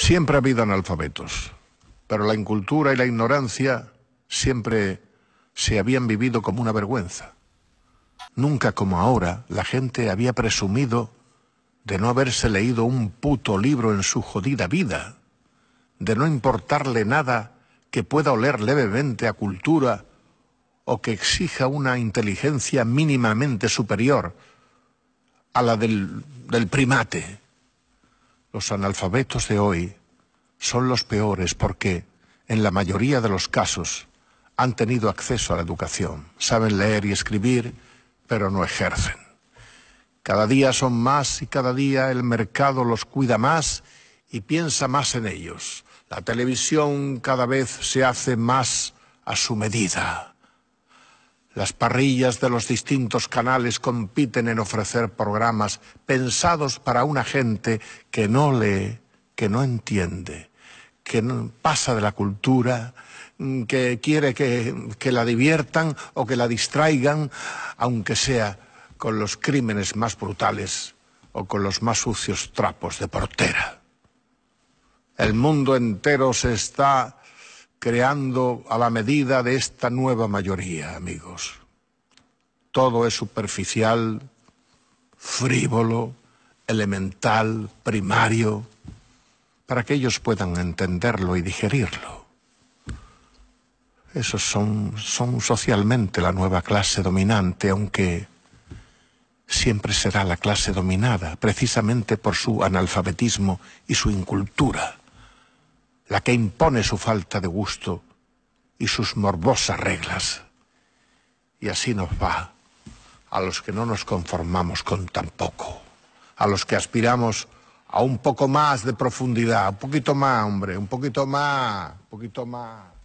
Siempre ha habido analfabetos, pero la incultura y la ignorancia siempre se habían vivido como una vergüenza. Nunca como ahora la gente había presumido de no haberse leído un puto libro en su jodida vida, de no importarle nada que pueda oler levemente a cultura o que exija una inteligencia mínimamente superior a la del, del primate los analfabetos de hoy son los peores porque, en la mayoría de los casos, han tenido acceso a la educación, saben leer y escribir, pero no ejercen. Cada día son más y cada día el mercado los cuida más y piensa más en ellos. La televisión cada vez se hace más a su medida. Las parrillas de los distintos canales compiten en ofrecer programas pensados para una gente que no lee, que no entiende, que pasa de la cultura, mm, que quiere que, que la diviertan o que la distraigan, aunque sea con los crímenes más brutales o con los más sucios trapos de portera. El mundo entero se está creando a la medida de esta nueva mayoría, amigos. Todo es superficial, frívolo, elemental, primario, para que ellos puedan entenderlo y digerirlo. Esos son, socialmente la nueva clase dominante, aunque siempre será la clase dominada, precisamente por su analfabetismo y su incultura la que impone su falta de gusto y sus morbosas reglas. Y así nos va a los que no nos conformamos con tan poco, a los que aspiramos a un poco más de profundidad, un poquito más, hombre, un poquito más, un poquito más.